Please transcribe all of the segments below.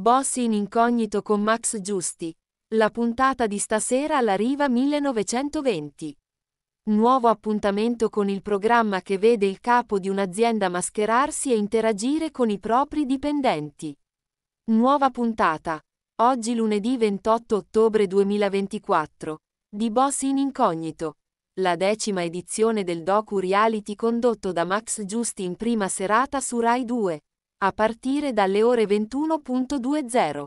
Boss in incognito con Max Giusti. La puntata di stasera alla riva 1920. Nuovo appuntamento con il programma che vede il capo di un'azienda mascherarsi e interagire con i propri dipendenti. Nuova puntata. Oggi lunedì 28 ottobre 2024. Di Boss in incognito. La decima edizione del docu reality condotto da Max Giusti in prima serata su Rai 2 a partire dalle ore 21.20.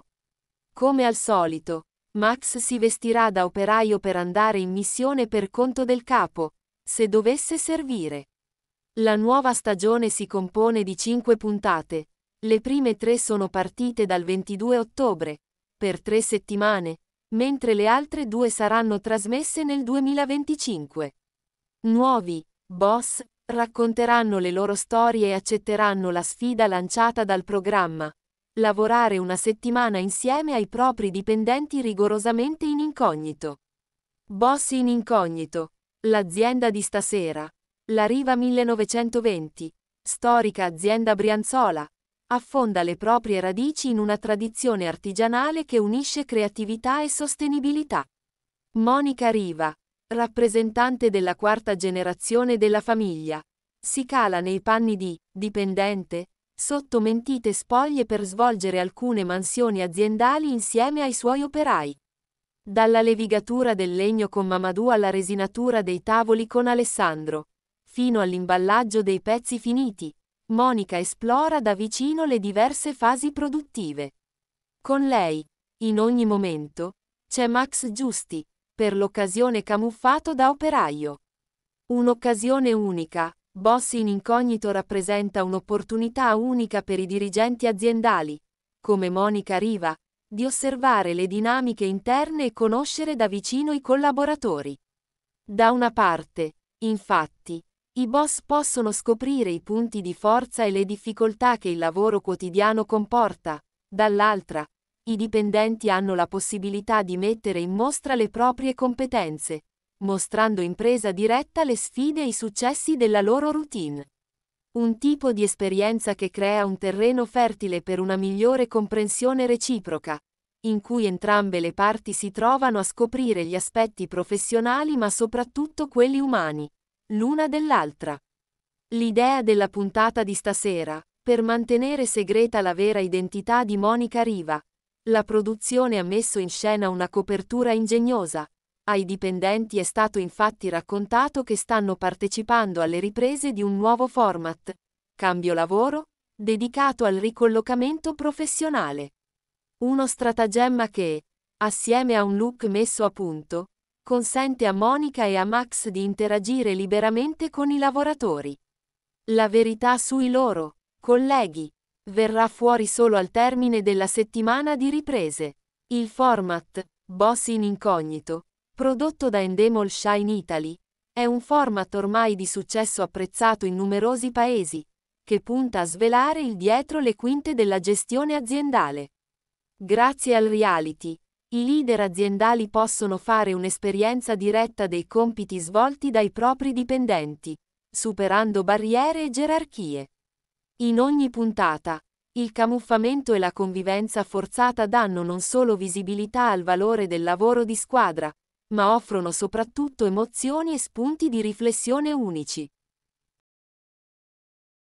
Come al solito, Max si vestirà da operaio per andare in missione per conto del capo, se dovesse servire. La nuova stagione si compone di 5 puntate, le prime tre sono partite dal 22 ottobre, per tre settimane, mentre le altre due saranno trasmesse nel 2025. Nuovi, Boss, racconteranno le loro storie e accetteranno la sfida lanciata dal programma. Lavorare una settimana insieme ai propri dipendenti rigorosamente in incognito. Boss in incognito. L'azienda di stasera. La Riva 1920. Storica azienda brianzola. Affonda le proprie radici in una tradizione artigianale che unisce creatività e sostenibilità. Monica Riva, rappresentante della quarta generazione della famiglia. Si cala nei panni di dipendente, sotto mentite spoglie per svolgere alcune mansioni aziendali insieme ai suoi operai. Dalla levigatura del legno con Mamadou alla resinatura dei tavoli con Alessandro, fino all'imballaggio dei pezzi finiti, Monica esplora da vicino le diverse fasi produttive. Con lei, in ogni momento, c'è Max Giusti, per l'occasione camuffato da operaio. Un'occasione unica. Boss in incognito rappresenta un'opportunità unica per i dirigenti aziendali, come Monica Riva, di osservare le dinamiche interne e conoscere da vicino i collaboratori. Da una parte, infatti, i boss possono scoprire i punti di forza e le difficoltà che il lavoro quotidiano comporta, dall'altra, i dipendenti hanno la possibilità di mettere in mostra le proprie competenze, mostrando in presa diretta le sfide e i successi della loro routine. Un tipo di esperienza che crea un terreno fertile per una migliore comprensione reciproca, in cui entrambe le parti si trovano a scoprire gli aspetti professionali ma soprattutto quelli umani, l'una dell'altra. L'idea della puntata di stasera, per mantenere segreta la vera identità di Monica Riva, la produzione ha messo in scena una copertura ingegnosa. Ai dipendenti è stato infatti raccontato che stanno partecipando alle riprese di un nuovo format, Cambio Lavoro, dedicato al ricollocamento professionale. Uno stratagemma che, assieme a un look messo a punto, consente a Monica e a Max di interagire liberamente con i lavoratori. La verità sui loro colleghi verrà fuori solo al termine della settimana di riprese. Il format, Boss in incognito, prodotto da Endemol Shine Italy, è un format ormai di successo apprezzato in numerosi paesi, che punta a svelare il dietro le quinte della gestione aziendale. Grazie al reality, i leader aziendali possono fare un'esperienza diretta dei compiti svolti dai propri dipendenti, superando barriere e gerarchie. In ogni puntata, il camuffamento e la convivenza forzata danno non solo visibilità al valore del lavoro di squadra, ma offrono soprattutto emozioni e spunti di riflessione unici.